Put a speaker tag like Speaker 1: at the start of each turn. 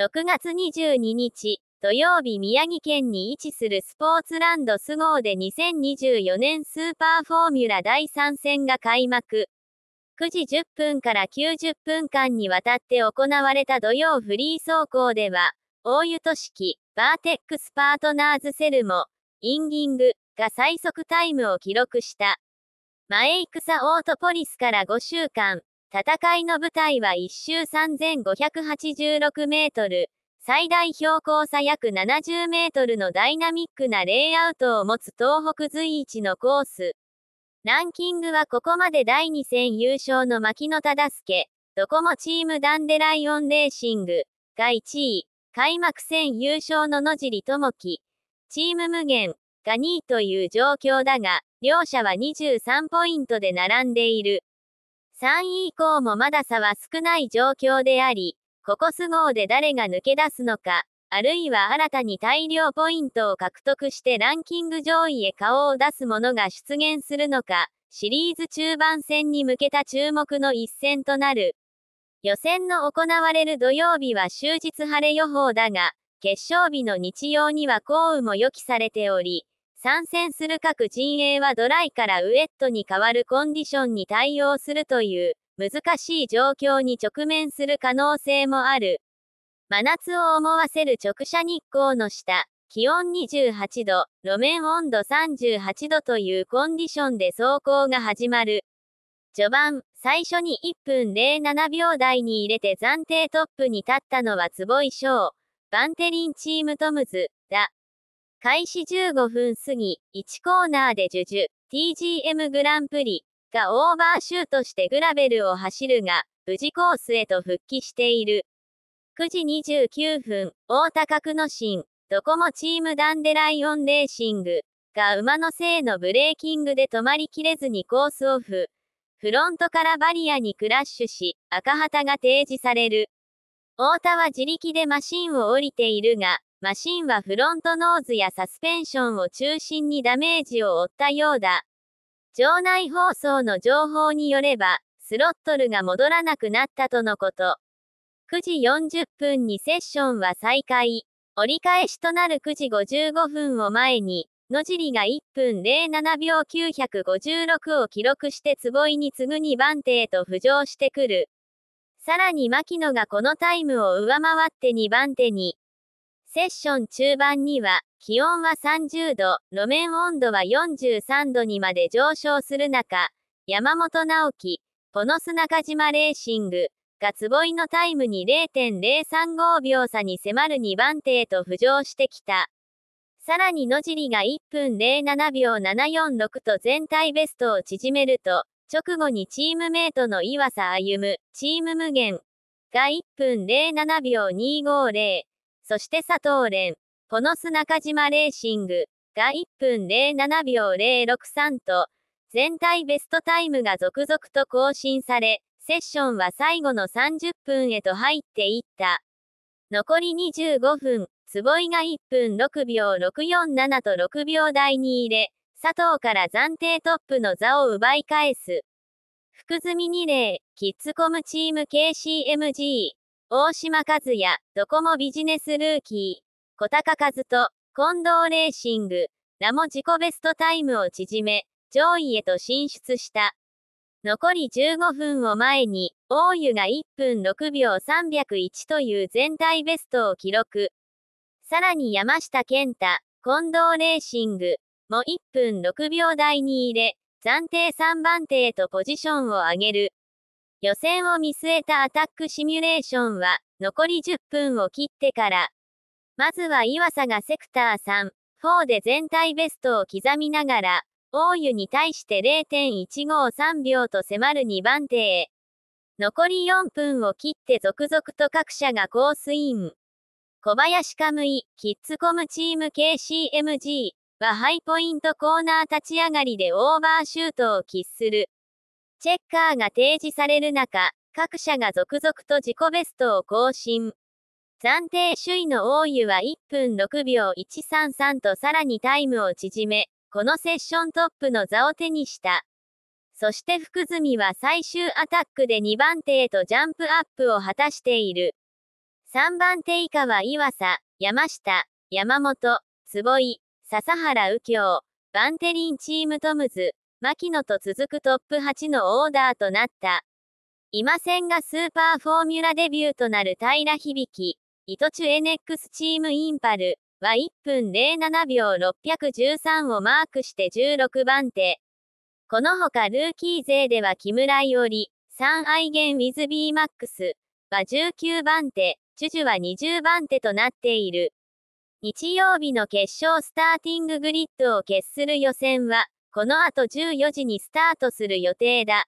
Speaker 1: 6月22日、土曜日宮城県に位置するスポーツランドスーで2024年スーパーフォーミュラ第3戦が開幕。9時10分から90分間にわたって行われた土曜フリー走行では、大湯都市機、バーテックスパートナーズセルモ、インギングが最速タイムを記録した。前サオートポリスから5週間、戦いの舞台は1周3586メートル、最大標高差約70メートルのダイナミックなレイアウトを持つ東北随一のコース。ランキングはここまで第2戦優勝の牧野忠介、ドコモチームダンデライオンレーシングが1位、開幕戦優勝の野尻智樹、チーム無限が2位という状況だが、両者は23ポイントで並んでいる。3位以降もまだ差は少ない状況であり、ここ都合で誰が抜け出すのか、あるいは新たに大量ポイントを獲得してランキング上位へ顔を出す者が出現するのか、シリーズ中盤戦に向けた注目の一戦となる。予選の行われる土曜日は終日晴れ予報だが、決勝日の日曜には降雨も予期されており、参戦する各陣営はドライからウエットに変わるコンディションに対応するという難しい状況に直面する可能性もある。真夏を思わせる直射日光の下、気温28度、路面温度38度というコンディションで走行が始まる。序盤、最初に1分07秒台に入れて暫定トップに立ったのは坪井翔、バンテリンチームトムズだ。開始15分過ぎ、1コーナーでジュジュ、TGM グランプリがオーバーシュートしてグラベルを走るが、無事コースへと復帰している。9時29分、大高久野新、ドコモチームダンデライオンレーシングが馬のせいのブレーキングで止まりきれずにコースオフ。フロントからバリアにクラッシュし、赤旗が提示される。太田は自力でマシンを降りているが、マシンはフロントノーズやサスペンションを中心にダメージを負ったようだ。場内放送の情報によれば、スロットルが戻らなくなったとのこと。9時40分にセッションは再開。折り返しとなる9時55分を前に、野尻が1分07秒956を記録して坪井に次ぐ2番手へと浮上してくる。さらに牧野がこのタイムを上回って2番手に、セッション中盤には、気温は30度、路面温度は43度にまで上昇する中、山本直樹、ポノス中島レーシング、がボイのタイムに0.035秒差に迫る2番手へと浮上してきた。さらに野尻が1分07秒746と全体ベストを縮めると、直後にチームメイトの岩佐歩チーム無限、が1分07秒250、そして佐藤蓮、ポノス中島レーシングが1分07秒063と、全体ベストタイムが続々と更新され、セッションは最後の30分へと入っていった。残り25分、坪井が1分6秒647と6秒台に入れ、佐藤から暫定トップの座を奪い返す。福住2例、キッズコムチーム KCMG。大島和也、ドコモビジネスルーキー、小高和人、近藤レーシング、ラも自己ベストタイムを縮め、上位へと進出した。残り15分を前に、大湯が1分6秒301という全体ベストを記録。さらに山下健太、近藤レーシングも1分6秒台に入れ、暫定3番手へとポジションを上げる。予選を見据えたアタックシミュレーションは、残り10分を切ってから。まずは岩佐がセクター3、4で全体ベストを刻みながら、大湯に対して0.153秒と迫る2番手へ。残り4分を切って続々と各社がコースイン。小林カムイ、キッズコムチーム KCMG はハイポイントコーナー立ち上がりでオーバーシュートを喫する。チェッカーが提示される中、各社が続々と自己ベストを更新。暫定首位の大湯は1分6秒133とさらにタイムを縮め、このセッショントップの座を手にした。そして福住は最終アタックで2番手へとジャンプアップを果たしている。3番手以下は岩佐、山下、山本、坪井、笹原右京、バンテリンチームトムズ、牧野と続くトップ8のオーダーとなった。今んがスーパーフォーミュラデビューとなる平響、イトチュエネックスチームインパルは1分07秒613をマークして16番手。このほかルーキー勢では木村より、3ゲンウィズビーマックスは19番手、ジュジュは20番手となっている。日曜日の決勝スターティンググリッドを決する予選は、この後14時にスタートする予定だ。